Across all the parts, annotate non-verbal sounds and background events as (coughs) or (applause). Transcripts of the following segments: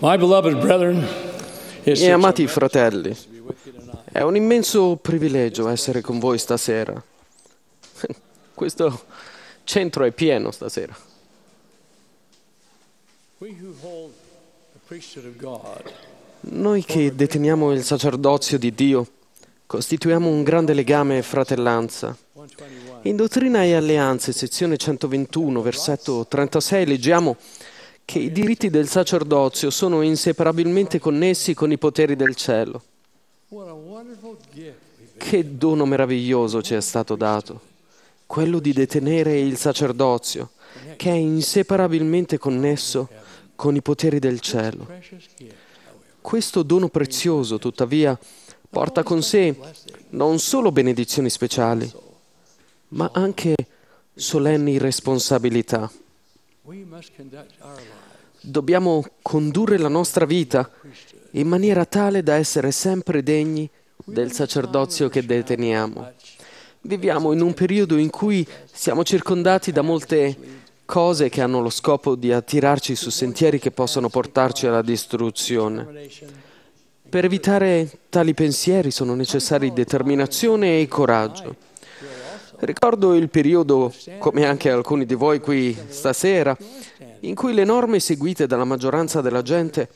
Miei amati fratelli, è un immenso privilegio essere con voi stasera. (laughs) Questo centro è pieno stasera. Noi che deteniamo il sacerdozio di Dio costituiamo un grande legame e fratellanza. In Dottrina e Alleanze, sezione 121, versetto 36, leggiamo che i diritti del sacerdozio sono inseparabilmente connessi con i poteri del cielo. Che dono meraviglioso ci è stato dato, quello di detenere il sacerdozio, che è inseparabilmente connesso con i poteri del cielo. Questo dono prezioso, tuttavia, porta con sé non solo benedizioni speciali, ma anche solenni responsabilità dobbiamo condurre la nostra vita in maniera tale da essere sempre degni del sacerdozio che deteniamo. Viviamo in un periodo in cui siamo circondati da molte cose che hanno lo scopo di attirarci su sentieri che possono portarci alla distruzione. Per evitare tali pensieri sono necessari determinazione e coraggio. Ricordo il periodo, come anche alcuni di voi qui stasera, in cui le norme seguite dalla maggioranza della gente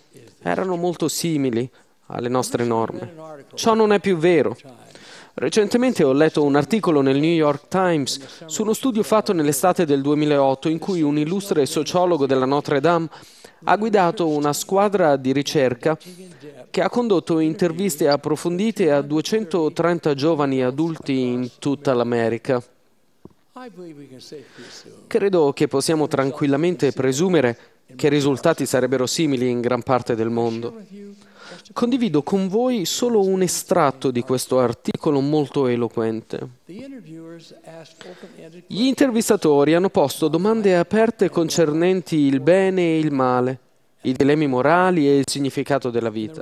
erano molto simili alle nostre norme. Ciò non è più vero. Recentemente ho letto un articolo nel New York Times su uno studio fatto nell'estate del 2008 in cui un illustre sociologo della Notre Dame ha guidato una squadra di ricerca che ha condotto interviste approfondite a 230 giovani adulti in tutta l'America. Credo che possiamo tranquillamente presumere che i risultati sarebbero simili in gran parte del mondo. Condivido con voi solo un estratto di questo articolo molto eloquente. Gli intervistatori hanno posto domande aperte concernenti il bene e il male, i dilemmi morali e il significato della vita.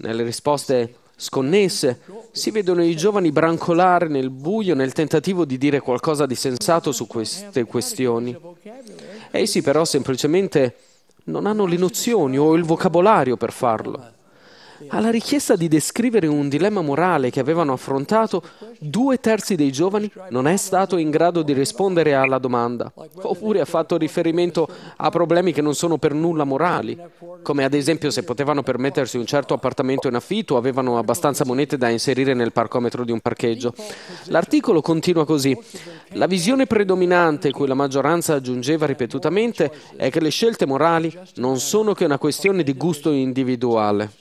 Nelle risposte sconnesse. Si vedono i giovani brancolare nel buio nel tentativo di dire qualcosa di sensato su queste questioni. Essi però semplicemente non hanno le nozioni o il vocabolario per farlo. Alla richiesta di descrivere un dilemma morale che avevano affrontato, due terzi dei giovani non è stato in grado di rispondere alla domanda, oppure ha fatto riferimento a problemi che non sono per nulla morali, come ad esempio se potevano permettersi un certo appartamento in affitto o avevano abbastanza monete da inserire nel parcometro di un parcheggio. L'articolo continua così. La visione predominante cui la maggioranza aggiungeva ripetutamente è che le scelte morali non sono che una questione di gusto individuale.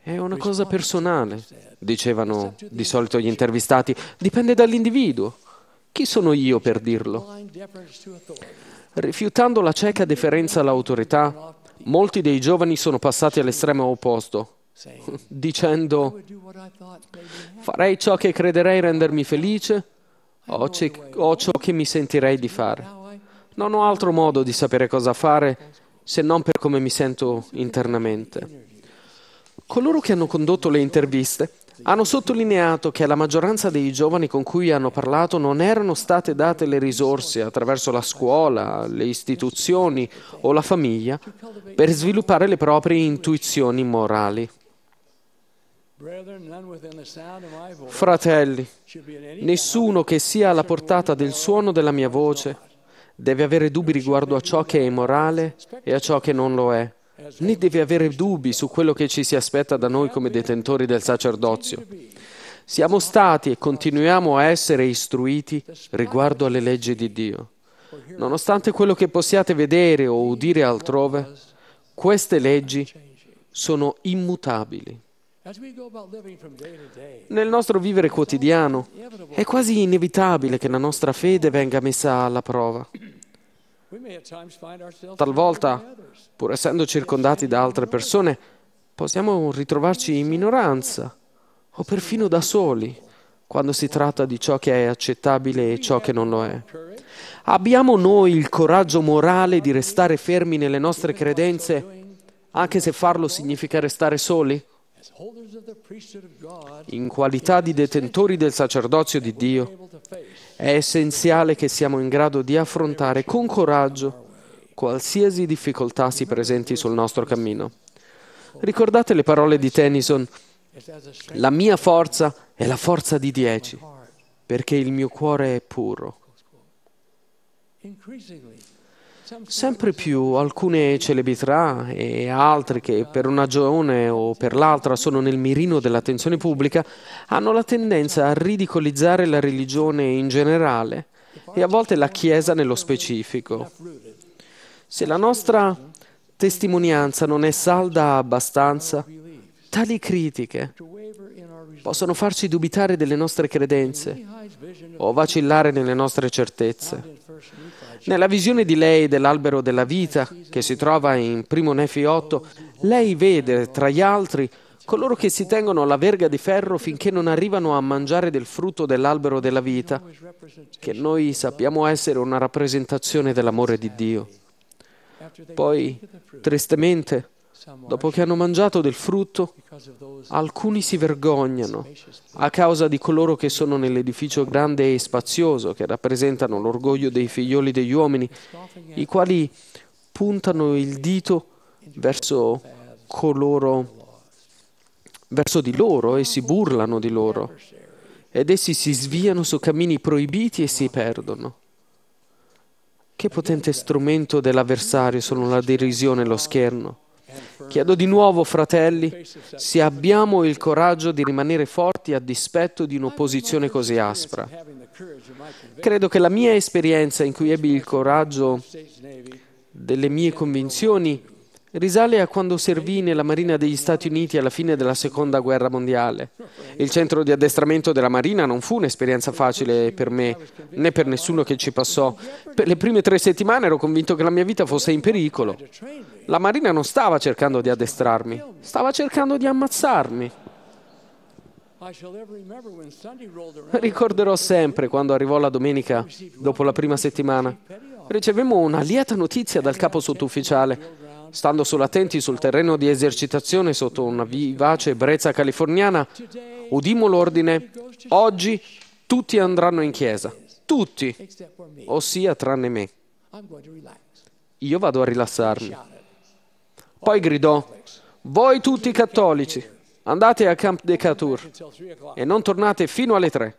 È una cosa personale, dicevano di solito gli intervistati. Dipende dall'individuo. Chi sono io per dirlo? Rifiutando la cieca deferenza all'autorità, molti dei giovani sono passati all'estremo opposto, (laughs) dicendo farei ciò che crederei rendermi felice o, o ciò che mi sentirei di fare. Non ho altro modo di sapere cosa fare se non per come mi sento internamente. Coloro che hanno condotto le interviste hanno sottolineato che alla maggioranza dei giovani con cui hanno parlato non erano state date le risorse attraverso la scuola, le istituzioni o la famiglia per sviluppare le proprie intuizioni morali. Fratelli, nessuno che sia alla portata del suono della mia voce deve avere dubbi riguardo a ciò che è immorale e a ciò che non lo è, né deve avere dubbi su quello che ci si aspetta da noi come detentori del sacerdozio. Siamo stati e continuiamo a essere istruiti riguardo alle leggi di Dio. Nonostante quello che possiate vedere o udire altrove, queste leggi sono immutabili. Nel nostro vivere quotidiano è quasi inevitabile che la nostra fede venga messa alla prova. Talvolta, pur essendo circondati da altre persone, possiamo ritrovarci in minoranza o perfino da soli quando si tratta di ciò che è accettabile e ciò che non lo è. Abbiamo noi il coraggio morale di restare fermi nelle nostre credenze, anche se farlo significa restare soli? in qualità di detentori del sacerdozio di Dio, è essenziale che siamo in grado di affrontare con coraggio qualsiasi difficoltà si presenti sul nostro cammino. Ricordate le parole di Tennyson, la mia forza è la forza di dieci, perché il mio cuore è puro. Sempre più alcune celebrità e altre che per una ragione o per l'altra sono nel mirino dell'attenzione pubblica hanno la tendenza a ridicolizzare la religione in generale e a volte la Chiesa nello specifico. Se la nostra testimonianza non è salda abbastanza, tali critiche possono farci dubitare delle nostre credenze o vacillare nelle nostre certezze. Nella visione di lei dell'albero della vita, che si trova in Primo Nefi 8, lei vede, tra gli altri, coloro che si tengono alla verga di ferro finché non arrivano a mangiare del frutto dell'albero della vita, che noi sappiamo essere una rappresentazione dell'amore di Dio. Poi, tristemente, Dopo che hanno mangiato del frutto, alcuni si vergognano a causa di coloro che sono nell'edificio grande e spazioso, che rappresentano l'orgoglio dei figlioli degli uomini, i quali puntano il dito verso coloro verso di loro e si burlano di loro ed essi si sviano su cammini proibiti e si perdono. Che potente strumento dell'avversario sono la derisione e lo scherno. Chiedo di nuovo, fratelli, se abbiamo il coraggio di rimanere forti a dispetto di un'opposizione così aspra. Credo che la mia esperienza in cui ebbi il coraggio delle mie convinzioni risale a quando servì nella Marina degli Stati Uniti alla fine della Seconda Guerra Mondiale. Il centro di addestramento della Marina non fu un'esperienza facile per me, né per nessuno che ci passò. Per le prime tre settimane ero convinto che la mia vita fosse in pericolo. La Marina non stava cercando di addestrarmi, stava cercando di ammazzarmi. Ricorderò sempre quando arrivò la domenica, dopo la prima settimana. Ricevemmo una lieta notizia dal capo sottufficiale. Stando solo attenti sul terreno di esercitazione sotto una vivace brezza californiana, udimmo l'ordine, oggi tutti andranno in chiesa, tutti, ossia tranne me. Io vado a rilassarmi. Poi gridò, voi tutti cattolici, Andate a Camp Decatur e non tornate fino alle tre.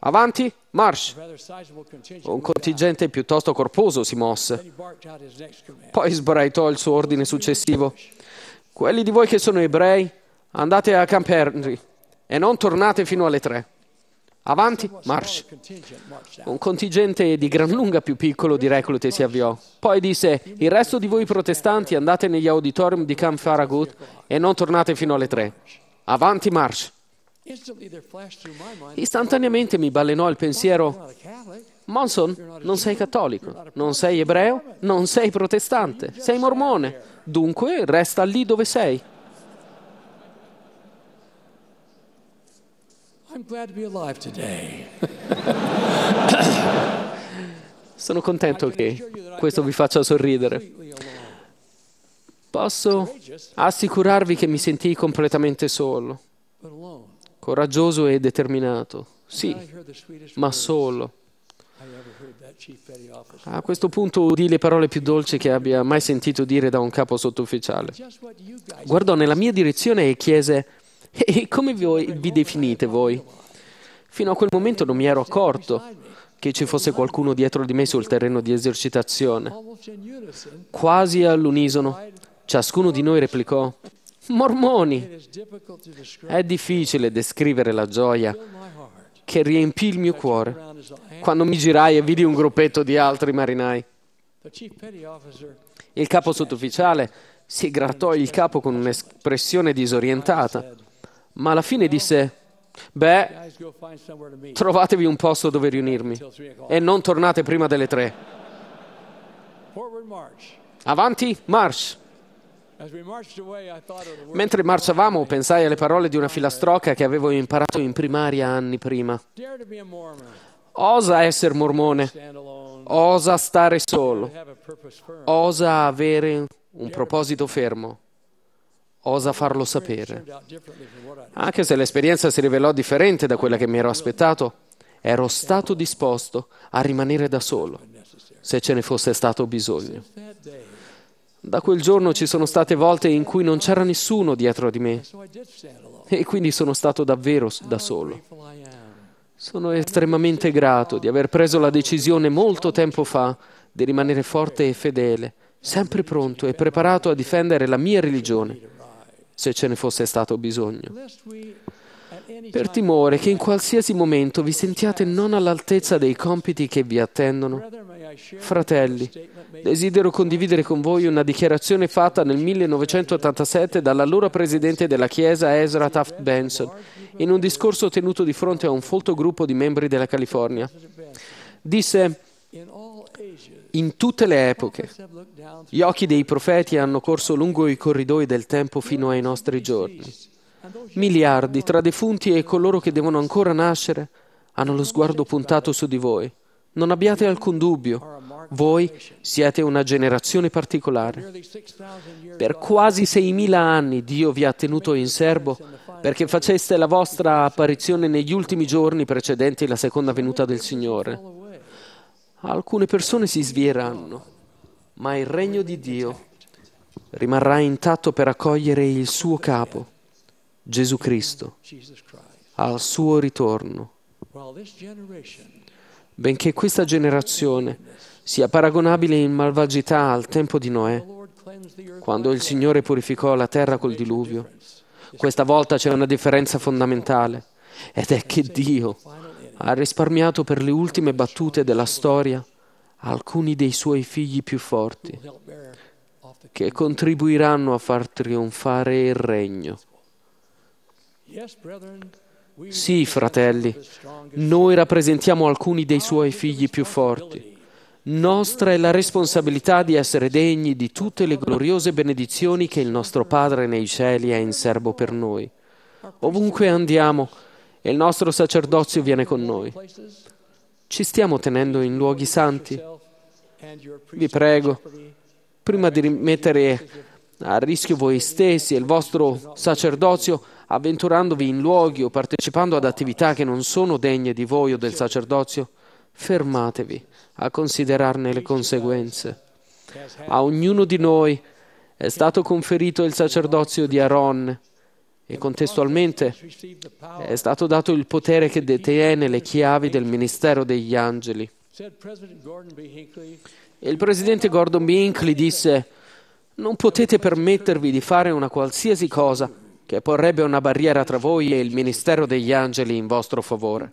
Avanti, march! Un contingente piuttosto corposo si mosse. Poi sbraitò il suo ordine successivo. Quelli di voi che sono ebrei, andate a Camp Henry e non tornate fino alle tre. Avanti, marcia. Un contingente di gran lunga più piccolo di reclute si avviò. Poi disse, il resto di voi protestanti andate negli auditorium di Camp Farragut e non tornate fino alle tre. Avanti, marcia. Istantaneamente mi balenò il pensiero, Monson, non sei cattolico, non sei ebreo, non sei protestante, sei mormone, dunque resta lì dove sei. I'm glad to be alive today. (coughs) Sono contento che questo vi faccia sorridere. Posso assicurarvi che mi sentii completamente solo, coraggioso e determinato. Sì, ma solo. A questo punto udì le parole più dolci che abbia mai sentito dire da un capo sottufficiale. Guardò nella mia direzione e chiese (laughs) E come vi, vi definite voi? Fino a quel momento non mi ero accorto che ci fosse qualcuno dietro di me sul terreno di esercitazione. Quasi all'unisono, ciascuno di noi replicò, Mormoni! È difficile descrivere la gioia che riempì il mio cuore quando mi girai e vidi un gruppetto di altri marinai. Il capo sottufficiale si grattò il capo con un'espressione disorientata ma alla fine disse, beh, trovatevi un posto dove riunirmi e non tornate prima delle tre. Avanti, march. Mentre marciavamo pensai alle parole di una filastrocca che avevo imparato in primaria anni prima. Osa essere mormone, osa stare solo, osa avere un proposito fermo osa farlo sapere. Anche se l'esperienza si rivelò differente da quella che mi ero aspettato, ero stato disposto a rimanere da solo, se ce ne fosse stato bisogno. Da quel giorno ci sono state volte in cui non c'era nessuno dietro di me e quindi sono stato davvero da solo. Sono estremamente grato di aver preso la decisione molto tempo fa di rimanere forte e fedele, sempre pronto e preparato a difendere la mia religione se ce ne fosse stato bisogno. Per timore che in qualsiasi momento vi sentiate non all'altezza dei compiti che vi attendono, fratelli, desidero condividere con voi una dichiarazione fatta nel 1987 dall'allora presidente della Chiesa Ezra Taft Benson in un discorso tenuto di fronte a un folto gruppo di membri della California. Disse in tutte le epoche. Gli occhi dei profeti hanno corso lungo i corridoi del tempo fino ai nostri giorni. Miliardi tra defunti e coloro che devono ancora nascere hanno lo sguardo puntato su di voi. Non abbiate alcun dubbio, voi siete una generazione particolare. Per quasi 6.000 anni Dio vi ha tenuto in serbo perché faceste la vostra apparizione negli ultimi giorni precedenti la seconda venuta del Signore. Alcune persone si svieranno, ma il regno di Dio rimarrà intatto per accogliere il suo capo, Gesù Cristo, al suo ritorno. Benché questa generazione sia paragonabile in malvagità al tempo di Noè, quando il Signore purificò la terra col diluvio, questa volta c'è una differenza fondamentale ed è che Dio ha risparmiato per le ultime battute della storia alcuni dei suoi figli più forti, che contribuiranno a far trionfare il regno. Sì, fratelli, noi rappresentiamo alcuni dei suoi figli più forti. Nostra è la responsabilità di essere degni di tutte le gloriose benedizioni che il nostro Padre nei cieli ha in serbo per noi. Ovunque andiamo, e il nostro sacerdozio viene con noi. Ci stiamo tenendo in luoghi santi. Vi prego, prima di rimettere a rischio voi stessi e il vostro sacerdozio, avventurandovi in luoghi o partecipando ad attività che non sono degne di voi o del sacerdozio, fermatevi a considerarne le conseguenze. A ognuno di noi è stato conferito il sacerdozio di Aaron e contestualmente è stato dato il potere che detiene le chiavi del ministero degli angeli. E il presidente Gordon B. Hinckley disse, non potete permettervi di fare una qualsiasi cosa che porrebbe una barriera tra voi e il ministero degli angeli in vostro favore.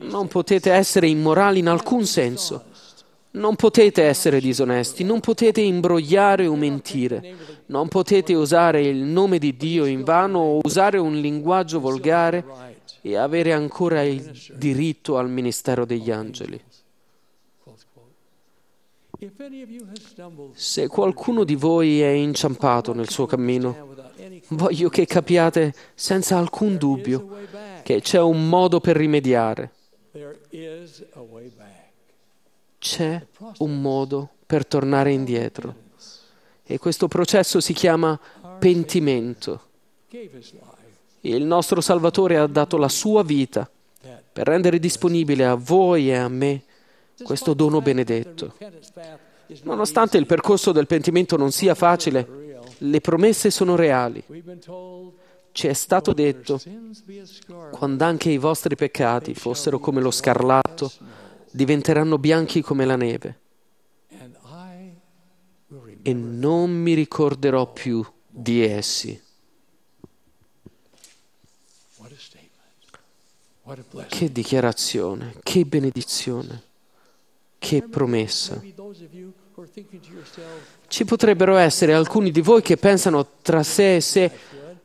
Non potete essere immorali in alcun senso. Non potete essere disonesti, non potete imbrogliare o mentire, non potete usare il nome di Dio in vano o usare un linguaggio volgare e avere ancora il diritto al ministero degli angeli. Se qualcuno di voi è inciampato nel suo cammino, voglio che capiate senza alcun dubbio che c'è un modo per rimediare c'è un modo per tornare indietro. E questo processo si chiama pentimento. Il nostro Salvatore ha dato la sua vita per rendere disponibile a voi e a me questo dono benedetto. Nonostante il percorso del pentimento non sia facile, le promesse sono reali. Ci è stato detto, quando anche i vostri peccati fossero come lo scarlatto, diventeranno bianchi come la neve e non mi ricorderò più di essi. Che dichiarazione, che benedizione, che promessa. Ci potrebbero essere alcuni di voi che pensano tra sé e sé,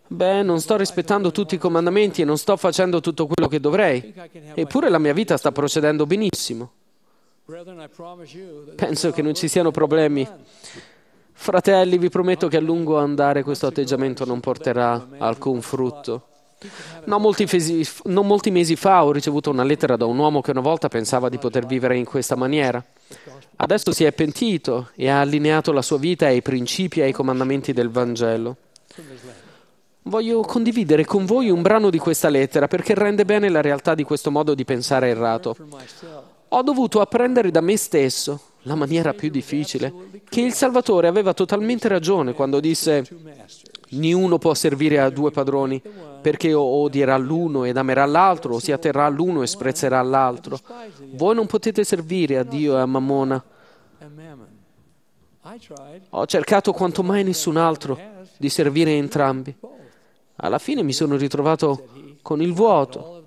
Beh, non sto rispettando tutti i comandamenti e non sto facendo tutto quello che dovrei, eppure la mia vita sta procedendo benissimo. Penso che non ci siano problemi. Fratelli, vi prometto che a lungo andare questo atteggiamento non porterà alcun frutto. Non molti, fesi, non molti, mesi fa ho ricevuto una lettera da un uomo che una volta pensava di poter vivere in questa maniera. Adesso si è pentito e ha allineato la sua vita ai principi e ai comandamenti del Vangelo. Voglio condividere con voi un brano di questa lettera perché rende bene la realtà di questo modo di pensare errato. Ho dovuto apprendere da me stesso, la maniera più difficile, che il Salvatore aveva totalmente ragione quando disse Niuno può servire a due padroni, perché o odierà l'uno ed amerà l'altro, o si atterrà all'uno e sprezzerà l'altro. Voi non potete servire a Dio e a Mammona. Ho cercato quanto mai nessun altro di servire entrambi alla fine mi sono ritrovato con il vuoto,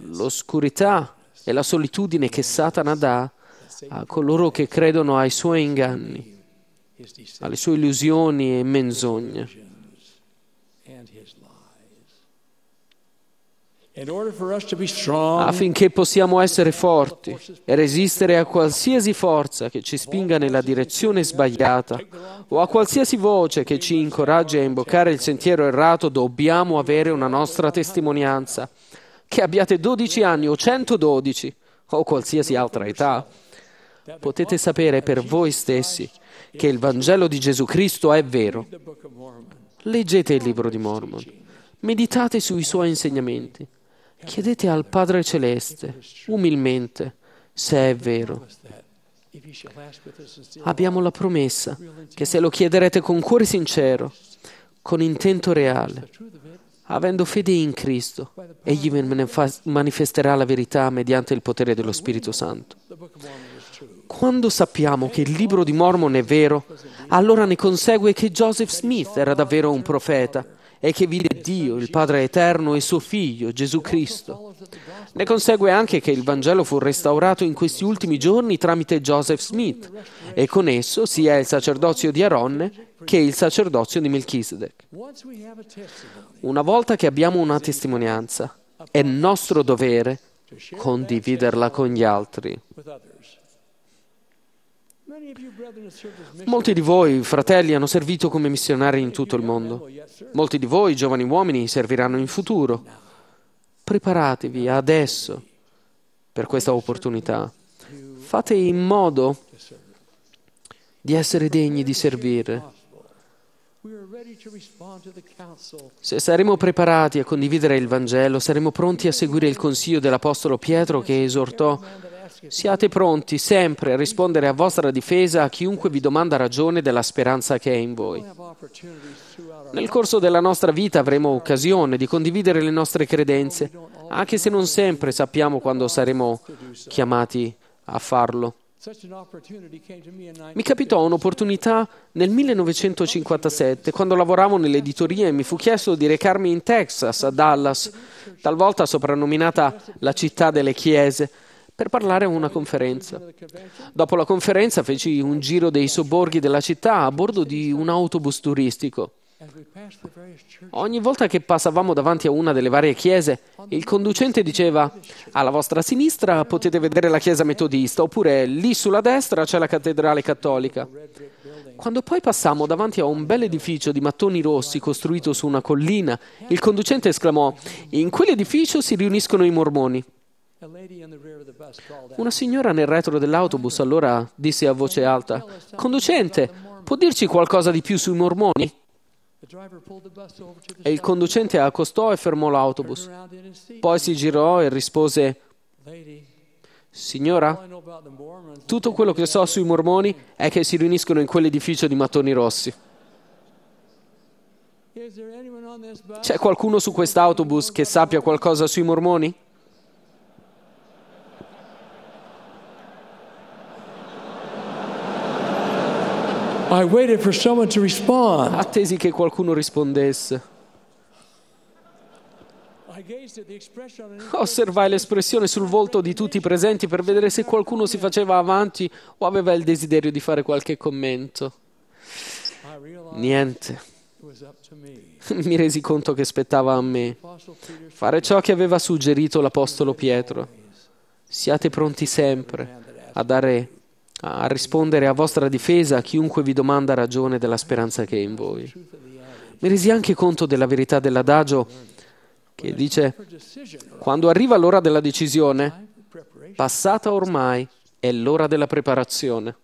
l'oscurità e la solitudine che Satana dà a coloro che credono ai suoi inganni, alle sue illusioni e menzogne affinché possiamo essere forti e resistere a qualsiasi forza che ci spinga nella direzione sbagliata o a qualsiasi voce che ci incoraggi a imboccare il sentiero errato, dobbiamo avere una nostra testimonianza. Che abbiate 12 anni o 112 o qualsiasi altra età, potete sapere per voi stessi che il Vangelo di Gesù Cristo è vero. Leggete il libro di Mormon, meditate sui suoi insegnamenti Chiedete al Padre Celeste, umilmente, se è vero. Abbiamo la promessa che se lo chiederete con cuore sincero, con intento reale, avendo fede in Cristo, egli manifesterà la verità mediante il potere dello Spirito Santo. Quando sappiamo che il libro di Mormon è vero, allora ne consegue che Joseph Smith era davvero un profeta e che vide Dio, il Padre Eterno e suo Figlio, Gesù Cristo. Ne consegue anche che il Vangelo fu restaurato in questi ultimi giorni tramite Joseph Smith e con esso sia il sacerdozio di Aaronne che il sacerdozio di Melchisedec. Una volta che abbiamo una testimonianza, è nostro dovere condividerla con gli altri. Molti di voi, fratelli, hanno servito come missionari in tutto il mondo. Oh, Molti di voi, giovani uomini, serviranno in futuro. Preparatevi adesso per questa opportunità. Fate in modo di essere degni di servire. Se saremo preparati a condividere il Vangelo, saremo pronti a seguire il consiglio dell'Apostolo Pietro che esortò Siate pronti sempre a rispondere a vostra difesa a chiunque vi domanda ragione della speranza che è in voi. Nel corso della nostra vita avremo occasione di condividere le nostre credenze, anche se non sempre sappiamo quando saremo chiamati a farlo. Mi capitò un'opportunità nel 1957 quando lavoravo nell'editoria e mi fu chiesto di recarmi in Texas, a Dallas, talvolta soprannominata la città delle chiese per parlare a una conferenza. Dopo la conferenza feci un giro dei sobborghi della città a bordo di un autobus turistico. Ogni volta che passavamo davanti a una delle varie chiese, il conducente diceva alla vostra sinistra potete vedere la chiesa metodista oppure lì sulla destra c'è la cattedrale cattolica. Quando poi passammo davanti a un bel edificio di mattoni rossi costruito su una collina, il conducente esclamò in quell'edificio si riuniscono i mormoni. Una signora nel retro dell'autobus allora disse a voce alta, Conducente, può dirci qualcosa di più sui mormoni? E il conducente accostò e fermò l'autobus. Poi si girò e rispose, Signora, tutto quello che so sui mormoni è che si riuniscono in quell'edificio di mattoni rossi. C'è qualcuno su quest'autobus che sappia qualcosa sui mormoni? Attesi che qualcuno rispondesse. Osservai l'espressione sul volto di tutti i presenti per vedere se qualcuno si faceva avanti o aveva il desiderio di fare qualche commento. Niente. (laughs) Mi resi conto che spettava a me fare ciò che aveva suggerito l'Apostolo Pietro. Siate pronti sempre a dare a rispondere a vostra difesa a chiunque vi domanda ragione della speranza che è in voi. Mi resi anche conto della verità dell'adagio che dice, quando arriva l'ora della decisione, passata ormai è l'ora della preparazione.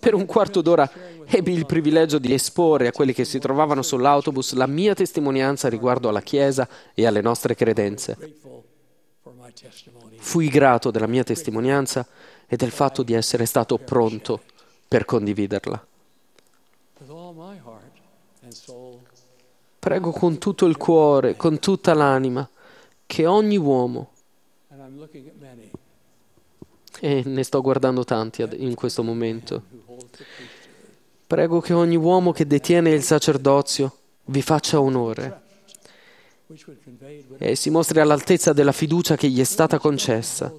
Per un quarto d'ora ebbi il privilegio di esporre a quelli che si trovavano sull'autobus la mia testimonianza riguardo alla Chiesa e alle nostre credenze. Fui grato della mia testimonianza e del fatto di essere stato pronto per condividerla. Prego con tutto il cuore, con tutta l'anima, che ogni uomo, e ne sto guardando tanti in questo momento, prego che ogni uomo che detiene il sacerdozio vi faccia onore e si mostri all'altezza della fiducia che gli è stata concessa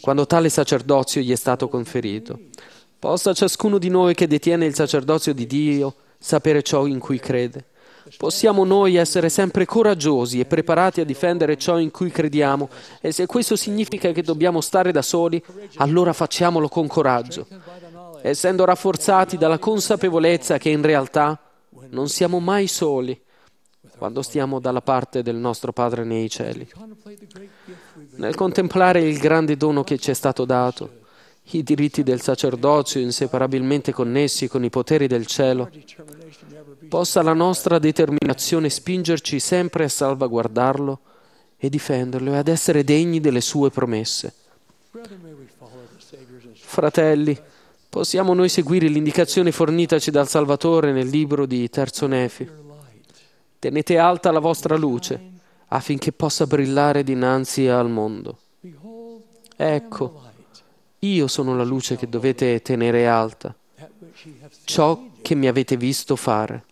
quando tale sacerdozio gli è stato conferito. Possa ciascuno di noi che detiene il sacerdozio di Dio sapere ciò in cui crede. Possiamo noi essere sempre coraggiosi e preparati a difendere ciò in cui crediamo e se questo significa che dobbiamo stare da soli, allora facciamolo con coraggio, essendo rafforzati dalla consapevolezza che in realtà non siamo mai soli quando stiamo dalla parte del nostro Padre nei cieli. Nel contemplare il grande dono che ci è stato dato, i diritti del sacerdozio inseparabilmente connessi con i poteri del cielo, possa la nostra determinazione spingerci sempre a salvaguardarlo e difenderlo e ad essere degni delle sue promesse. Fratelli, possiamo noi seguire l'indicazione fornitaci dal Salvatore nel libro di Terzo Nefi. Tenete alta la vostra luce affinché possa brillare dinanzi al mondo. Ecco, io sono la luce che dovete tenere alta, ciò che mi avete visto fare.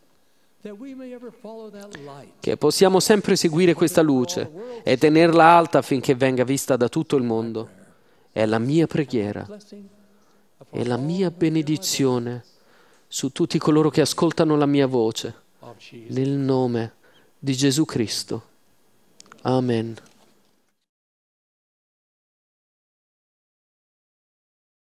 Che possiamo sempre seguire questa luce e tenerla alta affinché venga vista da tutto il mondo. È la mia preghiera, è la mia benedizione su tutti coloro che ascoltano la mia voce nel nome di Gesù Cristo. Amen.